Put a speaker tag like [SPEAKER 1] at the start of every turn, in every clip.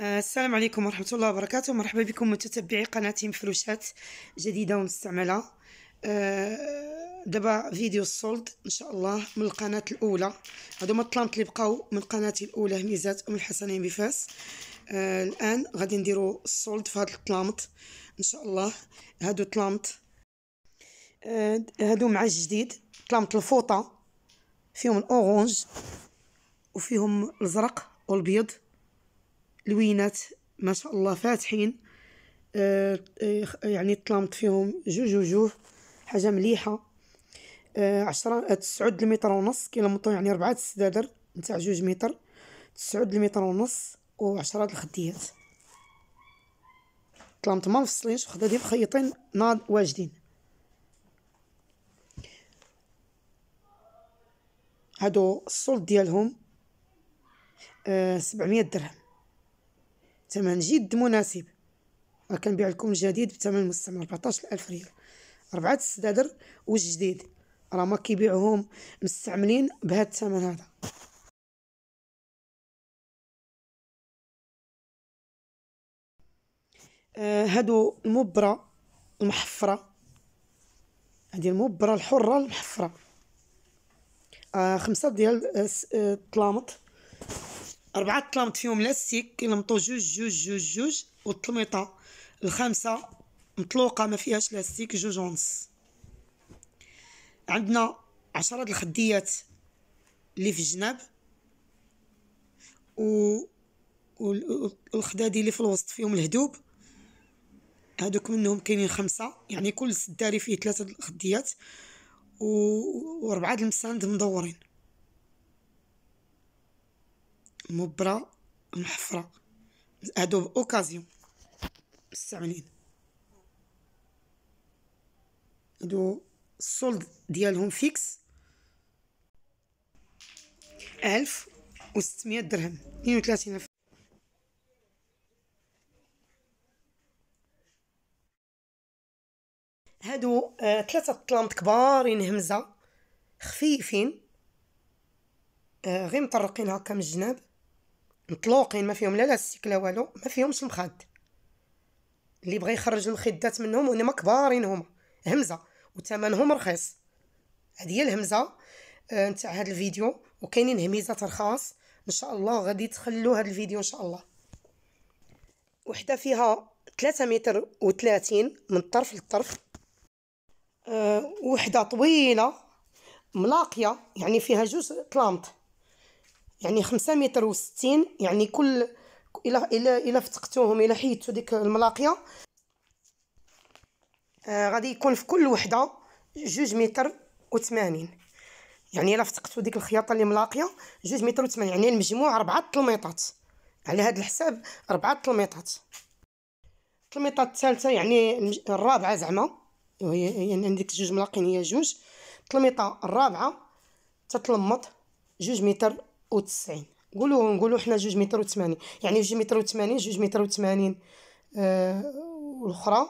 [SPEAKER 1] آه، السلام عليكم ورحمة الله وبركاته مرحبا بكم متتبعي قناتي مفروشات جديدة ومستعملة آه، دابا فيديو الصولد ان شاء الله من القناة الاولى هادو ما الطلانط اللي بقاو من قناتي الاولى هميزات ام الحسنين بفاس آه، الان غادي نديرو الصولد في هاد الطلامط ان شاء الله هادو طلامط هادو مع الجديد طلامط الفوطة فيهم الأورونج وفيهم الازرق والبيض لوينات ما شاء الله فاتحين آه, آه، يعني طلمت فيهم جوج وجوه حاجة مليحة آه عشرة آه، تسعود المتر ونص كيلومتر يعني ربعة السدادر نتاع جوج متر تسعود المتر ونص وعشرة الخديات طلمت ما مفصلينش وخدا ديال خيطين ناض واجدين هادو الصول ديالهم آه سبعمية درهم ثمن جد مناسب كنبيع لكم الجديد بثمن مستعمل 14000 ريال ربعة السدادر والجديد راه ما كيبيعوهم مستعملين بهذا الثمن هذا آه هادو المبرة المحفرة هادي المبرة الحرة المحفرة آه خمسة ديال الطلامط آه، آه، أربعة طلمت فيهم لاستيك لمطو جوج جوج جوج جوج والطلميطة الخامسة مطلوقة ما فيهاش لاستيك جوج ونص عندنا عشرة الخديات اللي في الجناب و والخدادي اللي في الوسط فيهم الهدوب هادوك منهم كاينين خمسة يعني كل سداري فيه ثلاثة الخديات و... وربعة المساند مدورين مبرة محفرة هادو بأوكازيون مستعملين هادو السولد ديالهم فيكس ألف وستمية درهم اثنين وثلاثين هادو آه طلانط كبارين همزة خفيفين آه غير مطرقين هكا من الجناب مطلوقين ما فيهم لا لاستيك لا والو ما فيهمش المخاد اللي بغى يخرج المخدات منهم ما كبارين هما همزه وثمنهم رخيص هذه هي الهمزه آه، نتاع هذا الفيديو وكاينين هميزات رخاص ان شاء الله غادي تخلو هذا الفيديو ان شاء الله وحده فيها 3 متر و30 من الطرف للطرف أه وحده طويله ملاقيه يعني فيها جوج طلامط يعني خمسة متر وستين يعني كل إلا إلا إلا فتقتوهم إلا حيدتو ديك الملاقية آه غادي يكون في كل وحدة جوج متر وثمانين يعني إلا فتقتو ديك الخياطة اللي ملاقية جوج متر وثمانين يعني المجموع ربعة طلميطات على هاد الحساب ربعة طلميطات الطلميطة الثالثة يعني الرابعة زعما وهي يعني عندك جوج ملاقين هي جوج الطلميطة الرابعة تتلمط جوج متر وتسعين قولوا نقولوا حنا جوج متر وثمانين يعني جوج متر وثمانين جوج متر وثمانين آه والاخرى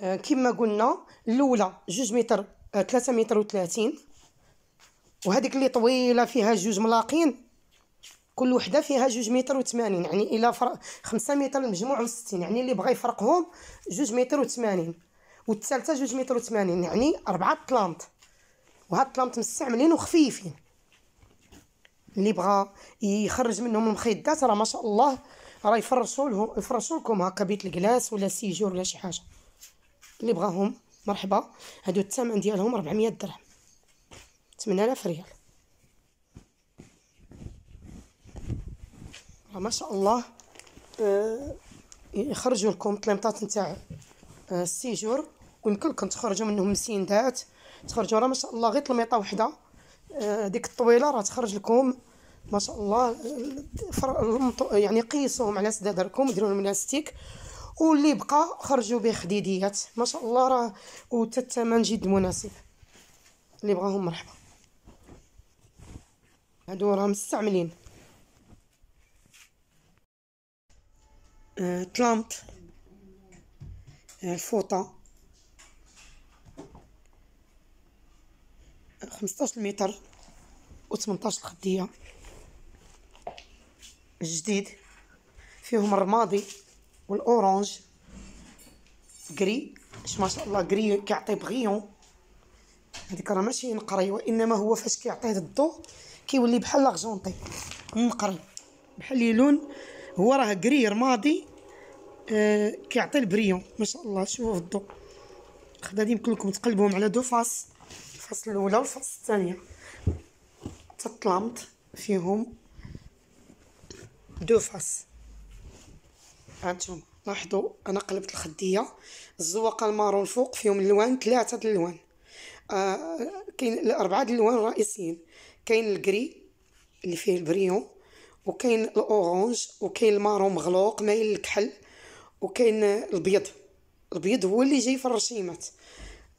[SPEAKER 1] آه كما قلنا الاولى جوج متر آه ثلاثة متر وثلاثين وهذيك اللي طويله فيها جوج ملاقين كل وحده فيها جوج متر وثمانين يعني الى فرق خمسة متر المجموع وستين يعني اللي بغى يفرقهم جوج متر وثمانين والثالثه جوج متر وثمانين يعني أربعة طلانط وهاد الطلانط مستعملين وخفيفين اللي بغى يخرج منهم المخيطات راه ما شاء الله راه يفرشوا له يفرشوا لكم هكا بيت الكلاس ولا سيجور ولا شي حاجه اللي بغاهم مرحبا هادو الثمن ديالهم 400 درهم 8000 ريال راه ما شاء الله آه، يخرجوا لكم طليمطات نتاع السيجور آه، ويمكن لكم تخرجوا منهم مسيندات تخرجوا راه ما شاء الله غير طليمطه وحده آه، ديك الطويله راه تخرج لكم ما شاء الله يعني قيسوهم على سدادركم ديروا لهم لاستيك واللي بقى خرجوا به خديديات ما شاء الله راه وتا الثمن جد مناسب اللي بغاهم مرحبا هادو راه مستعملين آه, آه، الفوطه كان 15 متر و18 الخديه الجديد فيهم الرمادي والاورانج كري ما شاء الله كري كيعطي بغيون هذيك راه ماشي نقري وانما هو فاش كيعطيه الضوء كيولي بحال لاغجونطي نقري بحال لون هو راه كري رمادي آه كيعطي البريون ما شاء الله شوفوا في الضوء خدادي يمكن لكم تقلبوهم على دو فاس الفصل الاولى والفصل الثانيه تطلمت فيهم دو فاس هانتوما لاحظوا انا قلبت الخديه الزواقه المارون فوق فيهم الوان ثلاثه د الالوان آه كاين اربعه د الالوان الرئيسيين كاين الكري اللي فيه البريون وكاين الاورانج وكاين المارون مغلوق مايل الكحل وكاين البيض البيض هو اللي جاي في الرشيمات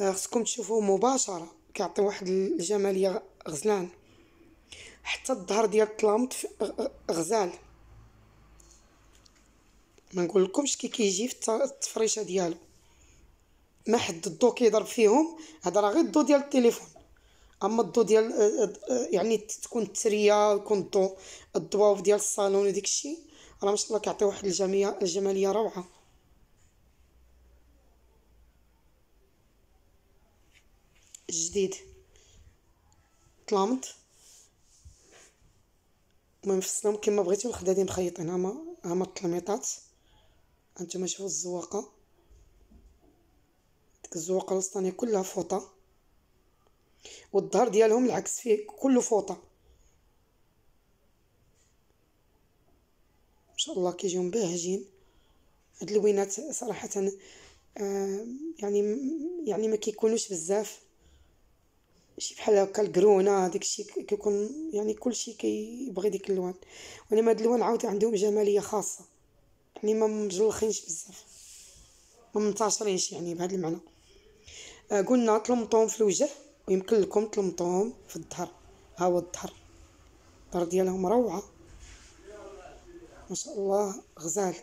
[SPEAKER 1] آه، خصكم تشوفوه مباشره كيعطي واحد الجماليه غزلان حتى الظهر ديال الطلامط غزال ما نقول لكمش كي كيجي في التفريشه ديالو ما حد الضو كيضرب فيهم هذا راه غير الضو ديال التليفون اما الضو ديال يعني تكون التريه يكون الضو الضواف ديال الصالون وديك الشيء راه ما شاء الله كيعطي واحد الجماليه الجماليه روعه جديد طلامط المهم فصلهم كيما بغيتو الخدادي مخيطين هما هما التلميطات هانتوما شوفو الزواقه ديك الزواقه الوسطانيه كلها فوطه والظهر ديالهم العكس فيه كله فوطه ان شاء الله كيجيو مبهجين هاد الوينات صراحه يعني يعني ما كيكونوش بزاف شي بحال هكا هذاك داكشي كيكون يعني كلشي كيبغي ديك اللوان وانا هاد اللوان عاود عندهم جماليه خاصه يعني ما مجلخينش بزاف ما منتشرينش يعني بهذا المعنى آه قلنا طلمطوم في الوجه ويمكن لكم طلمطوم في الظهر ها هو الظهر الظهر ديالهم روعه ما شاء الله غزال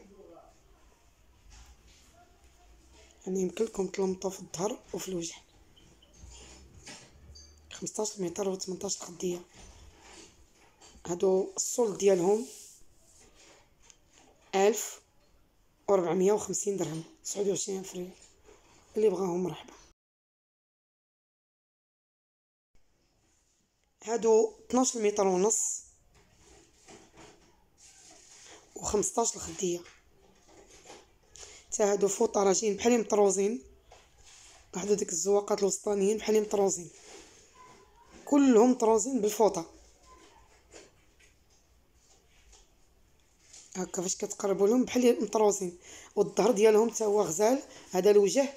[SPEAKER 1] يعني يمكن لكم طلمطوم في الظهر وفي الوجه 15 متر و 18 الخديه هادو الصول ديالهم ألف وربعمية وخمسين درهم تسعود وعشرين ألف ريال اللي بغاهم مرحبا هادو 12 متر ونص و15 خديه تا هادو فوطاراجين بحال مطروزين لاحظوا ديك الزواقات الوسطانيين بحال مطروزين كلهم طرازين بالفوطه هكا فاش كتقربوا لهم بحال مطروزين والظهر ديالهم حتى هو غزال هذا الوجه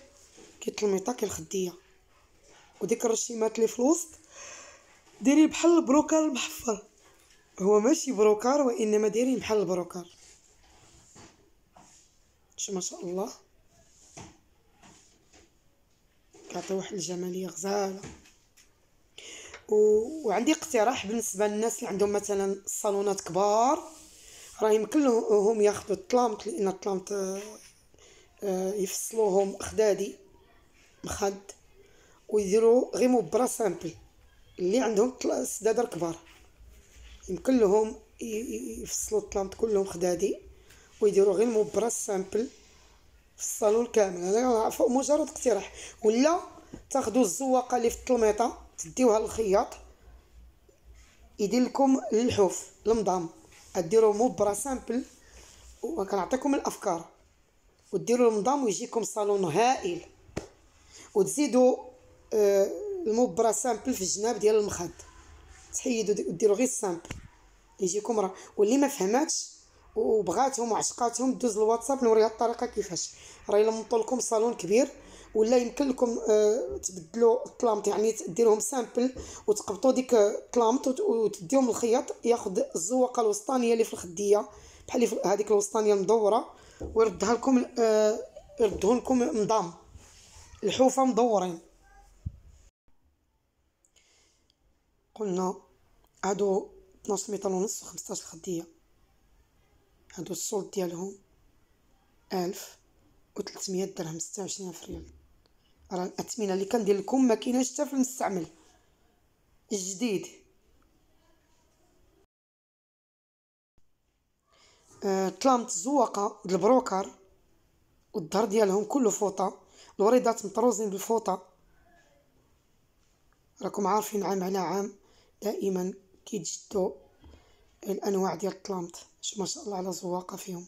[SPEAKER 1] كيتلميطا كالخديه وديك الرشيمات اللي في الوسط ديري بحال البروكار المحفر هو ماشي بروكار وانما ديري بحال البروكار شو ما شاء الله كيعطي واحد الجماليه غزاله وعندي اقتراح بالنسبه للناس اللي عندهم مثلا صالونات كبار راه يمكن لهم ياخذوا الطلامط لان الطلامط آه، يفصلوهم خدادي مخد ويديروا غير مبرا سامبل اللي عندهم سدادر كبار يمكن لهم يفصلوا الطلامط كلهم خدادي ويديروا غير مبرا سامبل في الصالون كامل هذا مجرد اقتراح ولا تاخذوا الزواقه اللي في الطلميطه تديوها للخياط يدير لكم الحوف المضام ديروا مبره سامبل وكنعطيكم الافكار وديروا المضام ويجيكم صالون هائل وتزيدوا آه، المبره سامبل في الجناب ديال المخد تحيدوا وديروا غير سامبل يجيكم راه واللي ما فهماتش وبغاتهم وعشقاتهم دوز الواتساب نوريها الطريقه كيفاش راه الا صالون كبير ولا يمكن لكم آه، تبدلوا الكلامط يعني ديرهم سامبل وتقبطوا ديك الكلامط وتديهم الخياط ياخذ الزواقه الوسطانيه اللي في الخديه بحال هذيك الوسطانيه مدوره ويردها لكم آه، يردوه لكم نظام الحوفه مدورين قلنا هادو 12 متر ونص و 15 خديه هادو السولد ديالهم 1000 و 300 درهم 26 ريال راه الاثمنه اللي كندير لكم ما كايناش حتى في المستعمل الجديد طلمت آه، طلامت الزواقه البروكر والظهر ديالهم كله فوطه الوريدات مطروزين بالفوطه راكم عارفين عام على عام دائما كيتجدوا الانواع ديال الطلامط ما شاء الله على زواقه فيهم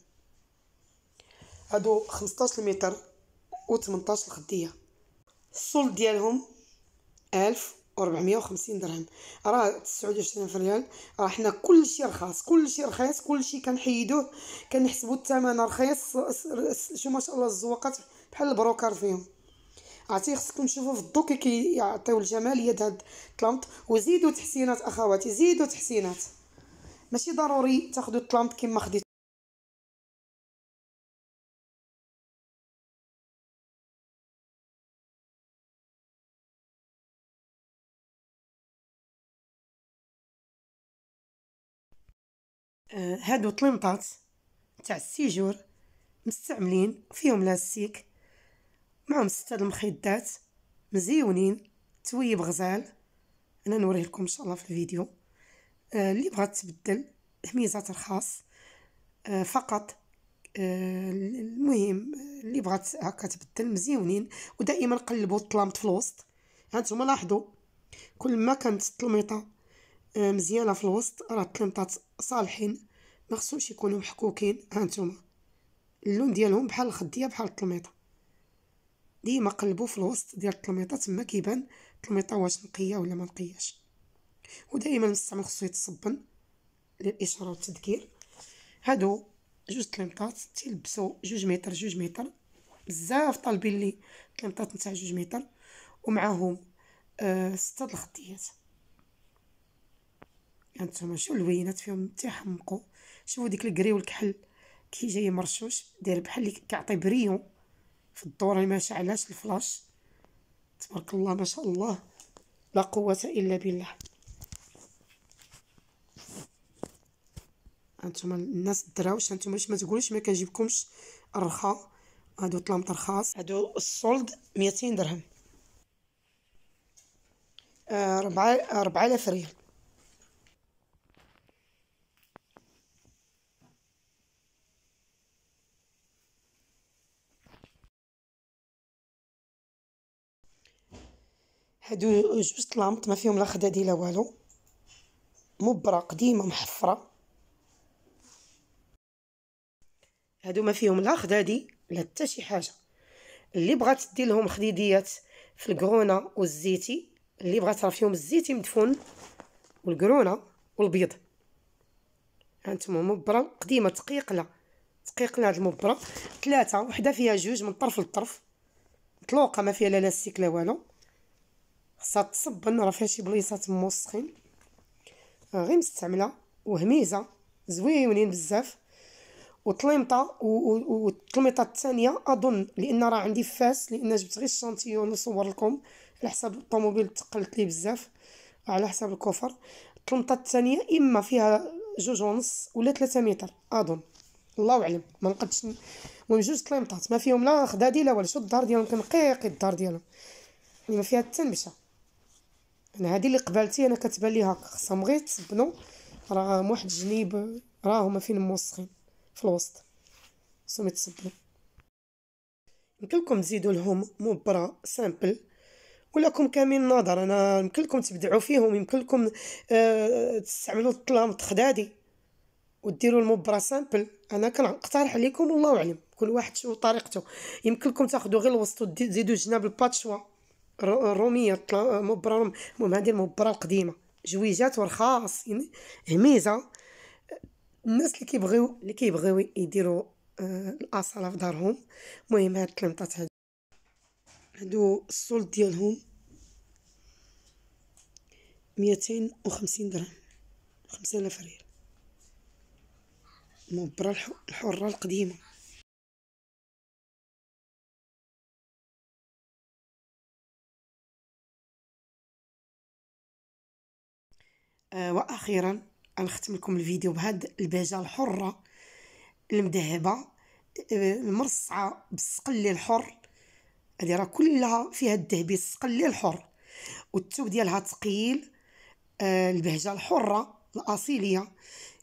[SPEAKER 1] هادو 15 متر و 18 الخديه الصول ديالهم ألف وربعمية وخمسين درهم راه تسعود وعشرين ريال راه حنا كلشي رخاص كلشي رخيص كلشي كنحيدوه كنحسبو الثمن رخيص شو ما شاء الله الزواقات بحال البروكر فيهم عرفتي خصكم تشوفوا في الضو كي كيعطيو الجماليه هاد الطلمط وزيدوا تحسينات اخواتي زيدوا تحسينات ماشي ضروري تاخذوا الطلمط كما خديتو آه، هادو طلمطات تاع السيجور مستعملين فيهم لاستيك معهم ستة المخدات مزيونين تويب غزال انا نوريه لكم ان شاء الله في الفيديو آه، اللي بغات تبدل ميزات رخاص آه، فقط المهم اللي بغات هكا تبدل مزيونين ودائما قلبوا الطلمط في الوسط هانتوما لاحظوا كل ما كانت الطلميطه آه، مزيانه في الوسط راه التلمطات صالحين ما خصهمش يكونوا محكوكين هانتوما اللون ديالهم بحال الخديه بحال التلميطه ديما قلبوا في الوسط ديال التلميطه تما كيبان التلميطه واش نقيه ولا ما نقياش ودائما المستعمل خصو يتصبن للاشاره والتذكير هادو جوج طليمطات تيلبسوا جوج متر جوج متر بزاف طالبين لي طليمطات نتاع جوج متر ومعاهم آه ستة الخديات هانتوما شوفو الوينات فيهم تيحمقوا شوفوا ديك الكري والكحل كي جاي مرشوش داير بحال اللي كيعطي بريو في الدور ما شعلاش الفلاش تبارك الله ما شاء الله لا قوه الا بالله هانتوما الناس الدراوش هانتوما باش ما تقولوش ما كنجيبكمش الرخا هادو طلامط رخاص هادو السولد ميتين درهم آه، ربعة ربعة ألاف ريال هادو جوج طلامط ما فيهم لا خدادي لا والو مبرة قديمة محفرة هادو ما فيهم لا خدادي لا حتى شي حاجة اللي بغات دير لهم خديديات في الكرونه والزيتي اللي بغات راه فيهم الزيتي مدفون والكرونه والبيض هانتوما مبره قديمه تقيقله تقيقله هاد المبره ثلاثه وحده فيها جوج من طرف للطرف مطلوقه ما فيها لا لاستيك لا والو خصها تصبن راه فيها شي بليصات موسخين آه، غير مستعمله وهميزه زويونين بزاف وطليمطه والطليمطه الثانيه اظن لان راه عندي فاس لان جبت غير الشانتيون نصور لكم على حساب الطوموبيل تقلت لي بزاف على حساب الكوفر الطلمطه الثانيه اما فيها جوج ونص ولا ثلاثة متر اظن الله اعلم ما نقدش المهم جوج طليمطات ما فيهم لا خدادي لا والو شو الدار ديالهم كنقيقي الدار ديالهم يعني ما فيها حتى نبشه انا هذه اللي قبلتي انا كتبان لي هكا خصهم غير تصبنوا راهم واحد الجنيب راهما فين موسخين في الوسط خصهم يتصبنوا يمكنكم تزيدوا لهم مبرة سامبل ولاكم كامل النظر انا يمكنكم تبدعوا فيهم يمكنكم آه تستعملوا الطلام التخدادي وديروا المبرة سامبل انا كنقترح عليكم والله اعلم كل واحد شو طريقته يمكنكم تاخذوا غير الوسط وتزيدوا جناب الباتشوا الروميه مبرة المهم هذه المبرة القديمه جويجات ورخاص يعني هميزه الناس اللي كيبغيو اللي كيبغيو يديروا آه، الاصاله في دارهم المهم هاد التلمطات هادو هادو الصول ديالهم ميتين وخمسين درهم خمسة آلاف ريال مبره الحرة القديمة آه، واخيرا غنختم لكم الفيديو بهاد الباجه الحره المذهبه آه، المرصعه بالسقل الحر هذه راه كلها فيها الذهبي السقل الحر والثوب ديالها ثقيل آه، البهجه الحره الاصيليه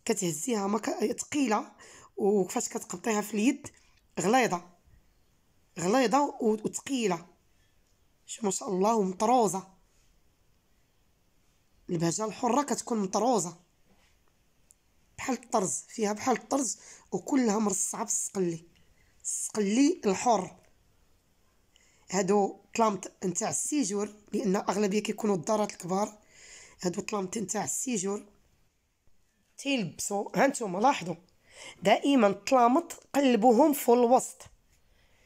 [SPEAKER 1] كتهزيها ما ثقيله وفاش كتقطيها في اليد غليظه غليظه وثقيله ما شاء الله ومطروزه البهجه الحره كتكون مطروزه بحال الطرز فيها بحال الطرز وكلها مرصعه بالسقلي السقلي الحر هادو طلامط نتاع السيجور لان اغلبيه كيكونوا الدارات الكبار هادو طلامط نتاع السيجور تيلبسوا هانتوما لاحظوا دائما الطلامط قلبوهم في الوسط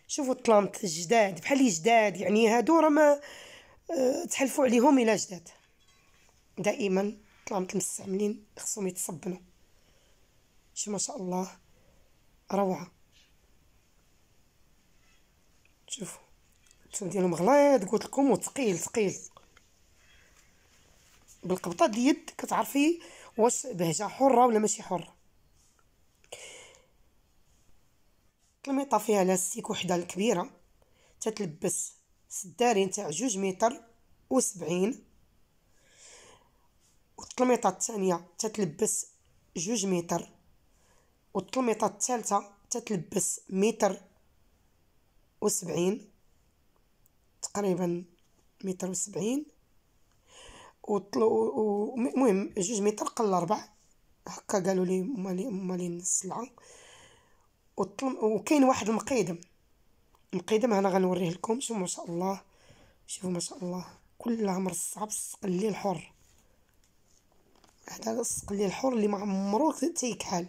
[SPEAKER 1] شوفوا الطلامط الجداد بحال جداد يعني هادو راه ما آه، تحلفوا عليهم الى جداد دائما طلاب المستعملين خصهم يتصبنوا شو ما شاء الله روعه شوفوا الثوم ديالهم غليظ قلت لكم وثقيل ثقيل بالقبطه ديال اليد كتعرفي واش بهجه حره ولا ماشي حره الميطه فيها لاستيك وحده الكبيره تتلبس سدارين تاع جوج متر وسبعين والطلميطة الثانيه تتلبس جوج متر والطلميطة الثالثه تتلبس متر وسبعين تقريبا متر وسبعين المهم جوج متر قل ربع هكا قالوا لي مالي مالي السلعه وكاين واحد المقيدم المقيدم انا غنوريه لكم شوفوا ما شاء الله شوفوا ما شاء الله كلها مرصعه بالسقل الحر هذا الصق اللي الحر اللي ما عمرو تيكحل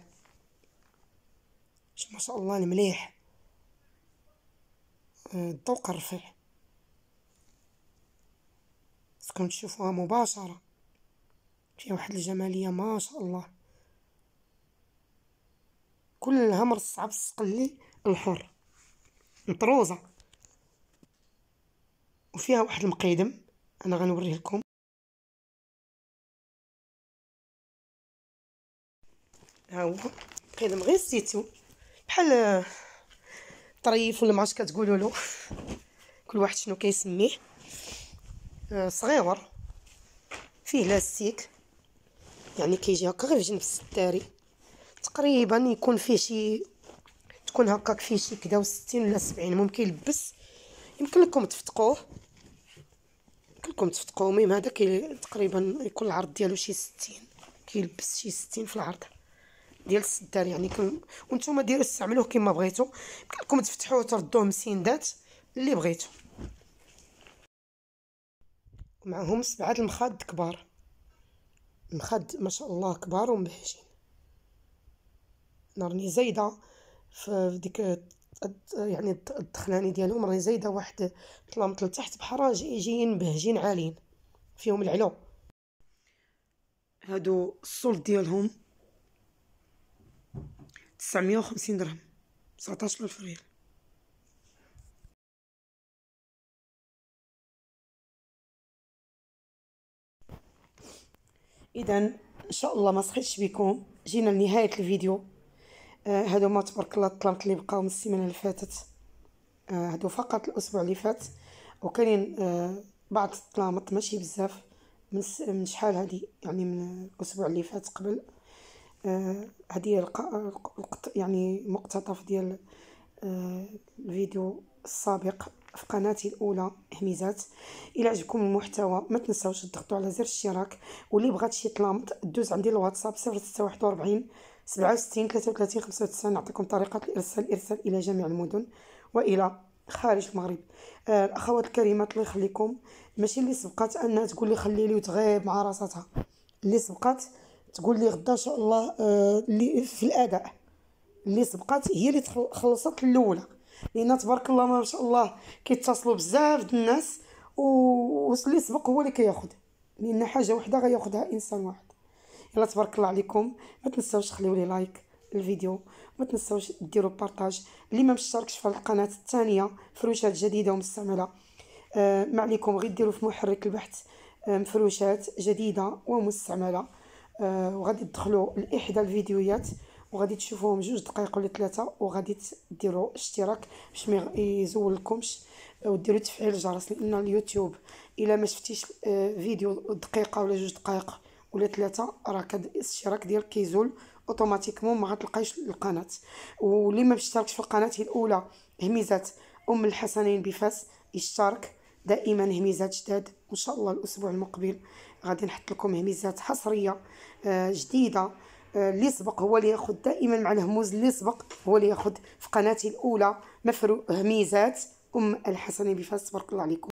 [SPEAKER 1] ما شاء الله المليح الطوق آه، الرفيع خصكم تشوفوها مباشرة فيها واحد الجمالية ما شاء الله كلها مرصعة بالصقلي الحر مطروزة وفيها واحد المقيدم انا غنوريه لكم ها هو كيلم غير الزيتو بحال طريف ولا معرفتش كتقولوا له كل واحد شنو كيسميه آه، صغيور فيه لاستيك يعني كيجي هكا غير في جنب الستاري تقريبا يكون فيه شي تكون هكاك فيه شي كدا وستين ولا سبعين ممكن يلبس يمكن لكم تفتقوه يمكن لكم تفتقوه المهم هذا تقريبا يكون العرض ديالو شي ستين كيلبس شي ستين في العرض ديال السدان يعني كم وانتم ديروا استعملوه كما بغيتوا يمكن لكم تفتحوه وتردوه مسندات اللي بغيتوا معهم سبعه المخاد كبار المخاد ما شاء الله كبار ومبهجين راني زايده في ديك يعني الدخلاني ديالهم راني زايده واحد طلامط لتحت بحال جايين مبهجين عاليين فيهم العلو هادو الصول ديالهم تسعمية وخمسين درهم تسعتاش ألف ريال اذا ان شاء الله ما سخيتش بكم جينا لنهايه الفيديو آه هادو ما تبارك الله الطلامط اللي بقاو من السيمانه اللي فاتت آه هادو فقط الاسبوع اللي فات وكاينين آه بعض الطلامط ماشي بزاف من, من شحال هادي يعني من الاسبوع اللي فات قبل آه، هذه القط يعني مقتطف ديال آه، الفيديو السابق في قناتي الاولى هميزات الى عجبكم المحتوى ما تنساوش تضغطوا على زر الاشتراك واللي بغات شي طلامط دوز عندي الواتساب 0641 67 33 95 نعطيكم طريقه الارسال ارسال الى جميع المدن والى خارج المغرب آه الاخوات الكريمات الله يخليكم ماشي اللي سبقات انها تقول لي خلي لي وتغيب مع راساتها اللي سبقات تقول لي غدا ان شاء الله آه، اللي في الاداء اللي سبقات هي اللي خلصت الاولى لان تبارك الله ما شاء الله كيتصلوا بزاف ديال الناس واللي سبق هو اللي كياخذ لان حاجه وحده غياخذها انسان واحد يلا تبارك الله عليكم ما تنساوش تخليو لي لايك الفيديو ما تنساوش ديروا بارطاج اللي ما مشتركش في القناه الثانيه فروشات جديده ومستعمله آه ما عليكم غير ديروا في محرك البحث آه مفروشات جديده ومستعمله آه، وغادي تدخلوا لاحدى الفيديوهات وغادي تشوفوهم جوج دقائق ولا ثلاثه وغادي ديروا اشتراك باش ما يزولكمش وديروا تفعيل الجرس لان اليوتيوب الا ما شفتيش آه، فيديو دقيقه ولا جوج دقائق ولا ثلاثه راه الاشتراك ديالك كيزول اوتوماتيكمون ما غتلقايش القناه واللي ما مشتركش في القناه هي الاولى هميزات ام الحسنين بفاس اشترك دائما هميزات جداد وان شاء الله الاسبوع المقبل غادي نحط لكم هميزات حصريه آه، جديده آه، اللي سبق هو اللي ياخذ دائما مع الهموز اللي سبق هو اللي ياخذ في قناتي الاولى مفرو هميزات ام الحسني بفاس تبارك الله عليكم